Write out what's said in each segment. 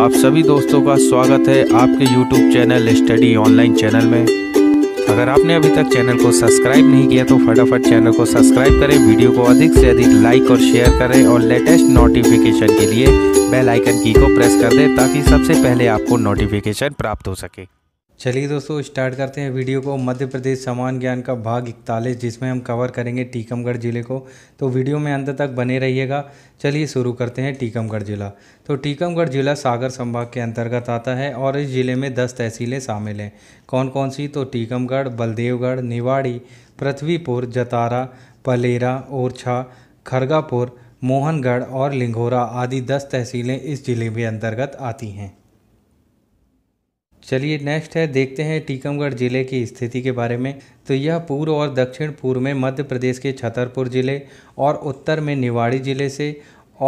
आप सभी दोस्तों का स्वागत है आपके YouTube channel study online channel में अगर आपने अभी तक चैनल को सब्सक्राइब नहीं किया तो फटाफट चैनल को सब्सक्राइब करें वीडियो को अधिक से अधिक लाइक और शेयर करें और लेटेस्ट नोटिफिकेशन के लिए बेल आइकन की को प्रेस कर दें ताकि सबसे पहले आपको नोटिफिकेशन प्राप्त हो सके चलिए दोस्तों स्टार्ट करते हैं वीडियो को मध्य प्रदेश समान ज्ञान का भाग इकतालीस जिसमें हम कवर करेंगे टीकमगढ़ ज़िले को तो वीडियो में अंत तक बने रहिएगा चलिए शुरू करते हैं टीकमगढ़ ज़िला तो टीकमगढ़ ज़िला सागर संभाग के अंतर्गत आता है और इस ज़िले में दस तहसीलें शामिल हैं कौन कौन सी तो टीकमगढ़ बलदेवगढ़ निवाड़ी पृथ्वीपुर जतारा पलेरा ओरछा खरगापुर मोहनगढ़ और लिंगोरा आदि दस तहसीलें इस ज़िले के अंतर्गत आती हैं चलिए नेक्स्ट है देखते हैं टीकमगढ़ ज़िले की स्थिति के बारे में तो यह पूर्व और दक्षिण पूर्व में मध्य प्रदेश के छतरपुर ज़िले और उत्तर में निवाड़ी ज़िले से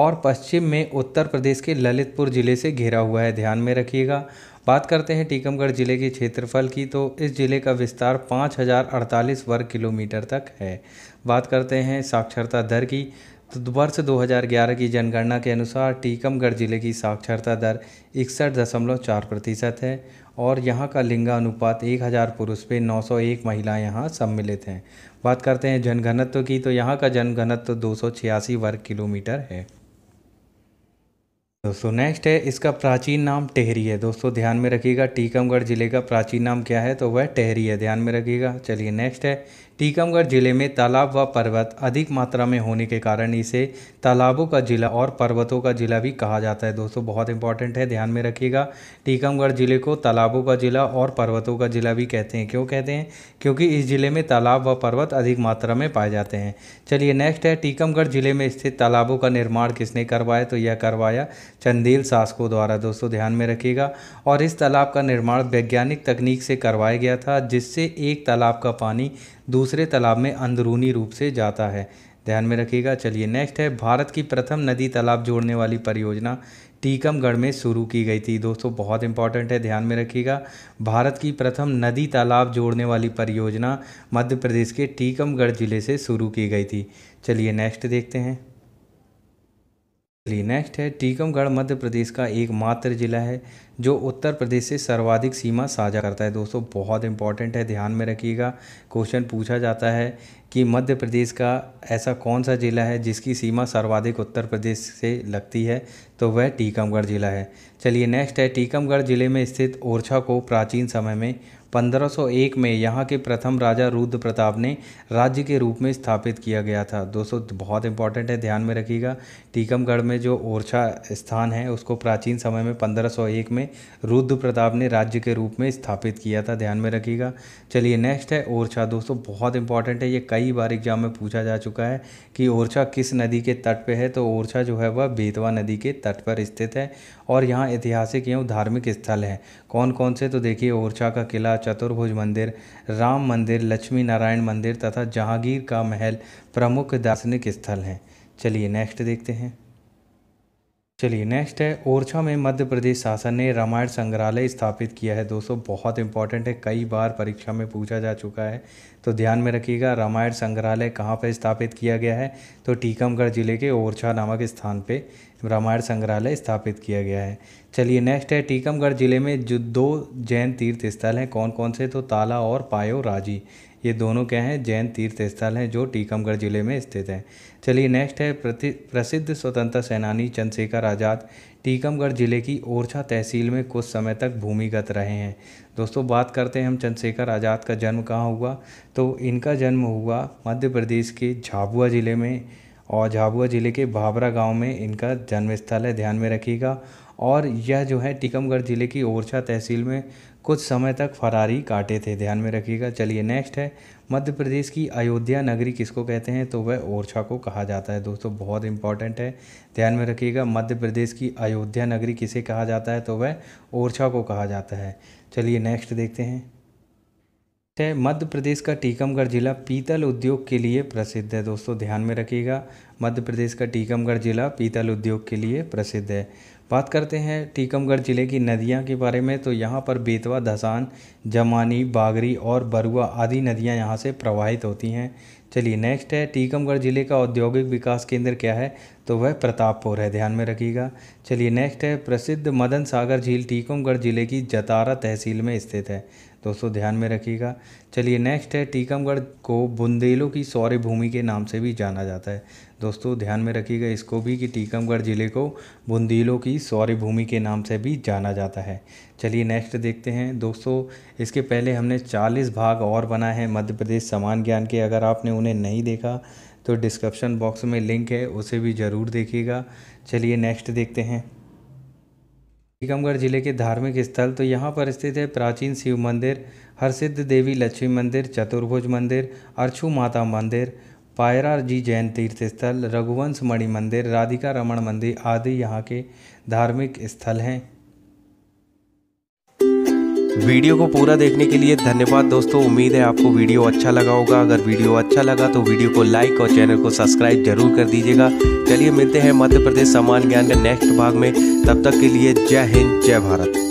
और पश्चिम में उत्तर प्रदेश के ललितपुर ज़िले से घिरा हुआ है ध्यान में रखिएगा बात करते हैं टीकमगढ़ ज़िले के क्षेत्रफल की तो इस ज़िले का विस्तार 5048 वर्ग किलोमीटर तक है बात करते हैं साक्षरता दर की तो वर्ष 2011 की जनगणना के अनुसार टीकमगढ़ ज़िले की साक्षरता दर इकसठ दशमलव चार प्रतिशत है और यहाँ का लिंगानुपात 1000 पुरुष पे 901 महिलाएं यहाँ सम्मिलित हैं बात करते हैं जनघनत्व की तो यहाँ का जनघनत्व दो वर्ग किलोमीटर है दोस्तों नेक्स्ट है इसका प्राचीन नाम टेहरी है दोस्तों ध्यान में रखिएगा टीकमगढ़ जिले का प्राचीन नाम क्या है तो वह टेहरी है ध्यान में रखिएगा चलिए नेक्स्ट है टीकमगढ़ जिले में तालाब व पर्वत अधिक मात्रा में होने के कारण इसे तालाबों का जिला और पर्वतों का जिला भी कहा जाता है दोस्तों बहुत इंपॉर्टेंट है ध्यान में रखिएगा टीकमगढ़ जिले को तालाबों का जिला और पर्वतों का जिला भी कहते हैं क्यों कहते हैं क्योंकि इस जिले में तालाब व पर्वत अधिक मात्रा में पाए जाते हैं चलिए नेक्स्ट है टीकमगढ़ जिले में स्थित तालाबों का निर्माण किसने करवाया तो यह करवाया चंदेल सासको द्वारा दोस्तों ध्यान में रखिएगा और इस तालाब का निर्माण वैज्ञानिक तकनीक से करवाया गया था जिससे एक तालाब का पानी दूसरे दूसरे तालाब में अंदरूनी रूप से जाता है ध्यान में रखिएगा चलिए नेक्स्ट है भारत की प्रथम नदी तालाब जोड़ने वाली परियोजना टीकमगढ़ में शुरू की गई थी दोस्तों बहुत इंपॉर्टेंट है ध्यान में रखिएगा भारत की प्रथम नदी तालाब जोड़ने वाली परियोजना मध्य प्रदेश के टीकमगढ़ जिले से शुरू की गई थी चलिए नेक्स्ट देखते हैं चलिए नेक्स्ट है टीकमगढ़ मध्य प्रदेश का एकमात्र ज़िला है जो उत्तर प्रदेश से सर्वाधिक सीमा साझा करता है दोस्तों बहुत इंपॉर्टेंट है ध्यान में रखिएगा क्वेश्चन पूछा जाता है कि मध्य प्रदेश का ऐसा कौन सा ज़िला है जिसकी सीमा सर्वाधिक उत्तर प्रदेश से लगती है तो वह टीकमगढ़ ज़िला है चलिए नेक्स्ट है टीकमगढ़ ज़िले में स्थित ओरछा को प्राचीन समय में 1501 में यहाँ के प्रथम राजा रुद्र प्रताप ने राज्य के रूप में स्थापित किया गया था दोस्तों बहुत इंपॉर्टेंट है ध्यान में रखिएगा टीकमगढ़ में जो ओरछा स्थान है उसको प्राचीन समय में 1501 में रुद्र प्रताप ने राज्य के रूप में स्थापित किया था ध्यान में रखिएगा चलिए नेक्स्ट है ओरछा दोस्तों बहुत इंपॉर्टेंट है ये कई बार एग्जाम में पूछा जा चुका है कि ओरछा किस नदी के तट पर है तो ओरछा जो है वह बेतवा नदी के तट पर स्थित है और यहाँ ऐतिहासिक एवं धार्मिक स्थल हैं कौन कौन से तो देखिए ओरछा का किला चतुर्भुज मंदिर राम मंदिर लक्ष्मी नारायण मंदिर तथा जहांगीर का महल प्रमुख दार्शनिक स्थल हैं चलिए नेक्स्ट देखते हैं चलिए नेक्स्ट है ओरछा में मध्य प्रदेश शासन ने रामायण संग्रहालय स्थापित किया है दोस्तों बहुत इंपॉर्टेंट है कई बार परीक्षा में पूछा जा चुका है तो ध्यान में रखिएगा रामायण संग्रहालय कहाँ पर स्थापित किया गया है तो टीकमगढ़ जिले के ओरछा नामक स्थान पे रामायण संग्रहालय स्थापित किया गया है चलिए नेक्स्ट है टीकमगढ़ जिले में जो दो जैन तीर्थ स्थल हैं कौन कौन से तो ताला और पायो राजी ये दोनों क्या हैं जैन तीर्थ स्थल हैं जो टीकमगढ़ जिले में स्थित हैं चलिए नेक्स्ट है प्रति प्रसिद्ध स्वतंत्रता सेनानी चंद्रशेखर आज़ाद टीकमगढ़ जिले की ओरछा तहसील में कुछ समय तक भूमिगत रहे हैं दोस्तों बात करते हैं हम चंद्रशेखर आज़ाद का जन्म कहाँ हुआ तो इनका जन्म हुआ मध्य प्रदेश के झाबुआ ज़िले में और झाबुआ ज़िले के भाबरा गांव में इनका जन्म स्थल है ध्यान में रखिएगा और यह जो है टीकमगढ़ ज़िले की ओरछा तहसील में कुछ समय तक फरारी काटे थे ध्यान में रखिएगा चलिए नेक्स्ट है मध्य प्रदेश की अयोध्या नगरी किसको कहते हैं तो वह ओरछा को कहा जाता है दोस्तों बहुत इंपॉर्टेंट है ध्यान में रखिएगा मध्य प्रदेश की अयोध्या नगरी किसे कहा जाता है तो वह ओरछा को कहा जाता है चलिए नेक्स्ट देखते हैं है मध्य प्रदेश का टीकमगढ़ जिला पीतल उद्योग के लिए प्रसिद्ध है दोस्तों ध्यान में रखिएगा मध्य प्रदेश का टीकमगढ़ जिला पीतल उद्योग के लिए प्रसिद्ध है बात करते हैं टीकमगढ़ ज़िले की नदियाँ के बारे में तो यहाँ पर बेतवा धसान जमानी बागरी और बरुआ आदि नदियाँ यहाँ से प्रवाहित होती हैं चलिए नेक्स्ट है टीकमगढ़ ज़िले का औद्योगिक विकास केंद्र क्या है तो वह प्रतापपुर है ध्यान में रखिएगा चलिए नेक्स्ट है प्रसिद्ध मदन सागर झील टीकमगढ़ ज़िले की जतारा तहसील में स्थित है दोस्तों ध्यान में रखिएगा चलिए नेक्स्ट है टीकमगढ़ को बुंदेलों की सौर्य भूमि के नाम से भी जाना जाता है दोस्तों ध्यान में रखिएगा इसको भी कि टीकमगढ़ ज़िले को बुंदेलों की सौर्य भूमि के नाम से भी जाना जाता है चलिए नेक्स्ट देखते हैं दोस्तों इसके पहले हमने 40 भाग और बनाए हैं मध्य प्रदेश समान ज्ञान के अगर आपने उन्हें नहीं देखा तो डिस्क्रिप्शन बॉक्स में लिंक है उसे भी ज़रूर देखिएगा चलिए नेक्स्ट देखते हैं टीकमगढ़ जिले के धार्मिक स्थल तो यहाँ पर स्थित है प्राचीन शिव मंदिर हरसिद्ध देवी लक्ष्मी मंदिर चतुर्भुज मंदिर अर्छू माता मंदिर पायरा जी जैन तीर्थ स्थल रघुवंश मणि मंदिर राधिका रमण मंदिर आदि यहाँ के धार्मिक स्थल हैं वीडियो को पूरा देखने के लिए धन्यवाद दोस्तों उम्मीद है आपको वीडियो अच्छा लगा होगा अगर वीडियो अच्छा लगा तो वीडियो को लाइक और चैनल को सब्सक्राइब जरूर कर दीजिएगा चलिए मिलते हैं मध्य प्रदेश समान ज्ञान के नेक्स्ट भाग में तब तक के लिए जय हिंद जय भारत